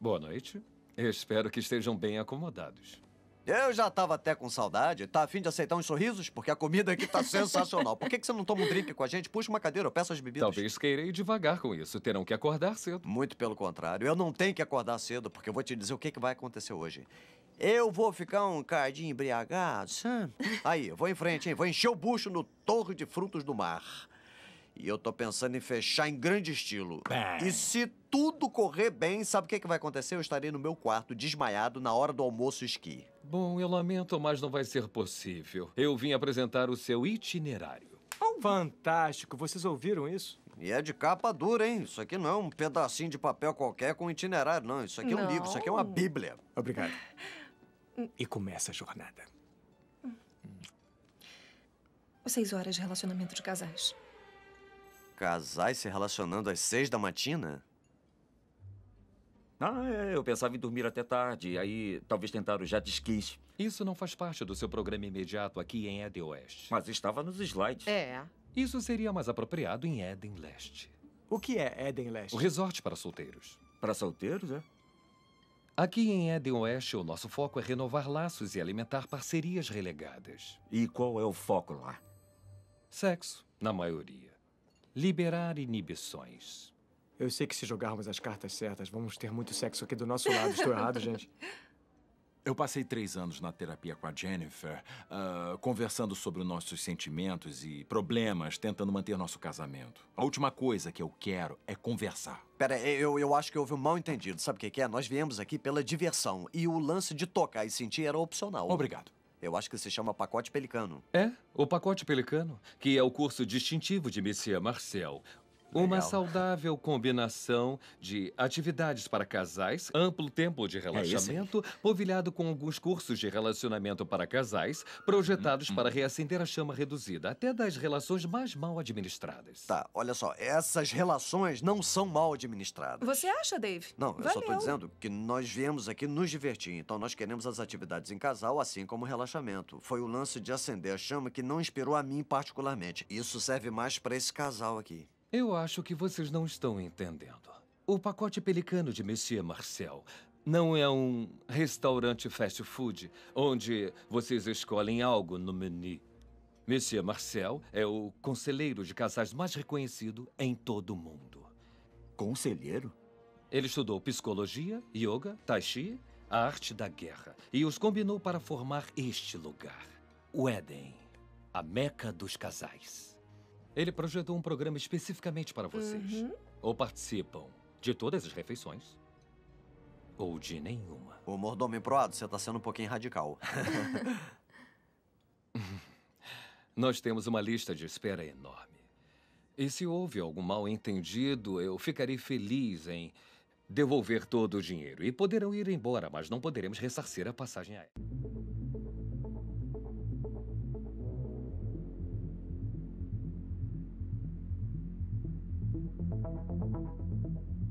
Boa noite. espero que estejam bem acomodados. Eu já tava até com saudade. Tá afim de aceitar uns sorrisos? Porque a comida aqui tá sensacional. Por que, que você não toma um drink com a gente? Puxa uma cadeira, eu peço as bebidas. Talvez queira ir devagar com isso. Terão que acordar cedo. Muito pelo contrário. Eu não tenho que acordar cedo, porque eu vou te dizer o que, que vai acontecer hoje. Eu vou ficar um cardinho embriagado, sabe? Aí, vou em frente, hein? Vou encher o bucho no torre de frutos do mar. E eu tô pensando em fechar em grande estilo. Bang. E se tudo correr bem, sabe o que, é que vai acontecer? Eu estarei no meu quarto, desmaiado, na hora do almoço esqui. Bom, eu lamento, mas não vai ser possível. Eu vim apresentar o seu itinerário. Oh. Fantástico! Vocês ouviram isso? E é de capa dura, hein? Isso aqui não é um pedacinho de papel qualquer com itinerário, não. Isso aqui não. é um livro, isso aqui é uma bíblia. Obrigado. Hum. E começa a jornada. Hum. Seis horas de relacionamento de casais. Casais se relacionando às seis da matina? Ah, é, eu pensava em dormir até tarde, aí talvez tentar o jet Isso não faz parte do seu programa imediato aqui em Eden Oeste. Mas estava nos slides. É. Isso seria mais apropriado em Eden Leste. O que é Eden Leste? O resort para solteiros. Para solteiros, é? Aqui em Eden Oeste, o nosso foco é renovar laços e alimentar parcerias relegadas. E qual é o foco lá? Sexo, na maioria. Liberar inibições. Eu sei que se jogarmos as cartas certas, vamos ter muito sexo aqui do nosso lado. Estou errado, gente? Eu passei três anos na terapia com a Jennifer, uh, conversando sobre nossos sentimentos e problemas, tentando manter nosso casamento. A última coisa que eu quero é conversar. Pera, eu, eu acho que houve um mal-entendido. Sabe o que é? Nós viemos aqui pela diversão. E o lance de tocar e sentir era opcional. Obrigado. Eu acho que se chama Pacote Pelicano. É, o Pacote Pelicano, que é o curso distintivo de Monsieur Marcel, uma Legal. saudável combinação de atividades para casais, amplo tempo de é relaxamento, polvilhado com alguns cursos de relacionamento para casais, projetados uhum. para reacender a chama reduzida, até das relações mais mal administradas. Tá, olha só, essas relações não são mal administradas. Você acha, Dave? Não, eu só tô dizendo que nós viemos aqui nos divertir, então nós queremos as atividades em casal, assim como o relaxamento. Foi o lance de acender a chama que não inspirou a mim particularmente. Isso serve mais para esse casal aqui. Eu acho que vocês não estão entendendo. O pacote pelicano de Monsieur Marcel não é um restaurante fast food onde vocês escolhem algo no menu. Monsieur Marcel é o conselheiro de casais mais reconhecido em todo o mundo. Conselheiro? Ele estudou psicologia, yoga, tai chi, a arte da guerra e os combinou para formar este lugar, o Éden, a meca dos casais. Ele projetou um programa especificamente para vocês. Uhum. Ou participam de todas as refeições, ou de nenhuma. O mordomo improado, você está sendo um pouquinho radical. Nós temos uma lista de espera enorme. E se houve algum mal entendido, eu ficarei feliz em devolver todo o dinheiro. E poderão ir embora, mas não poderemos ressarcir a passagem aérea. どうぞ。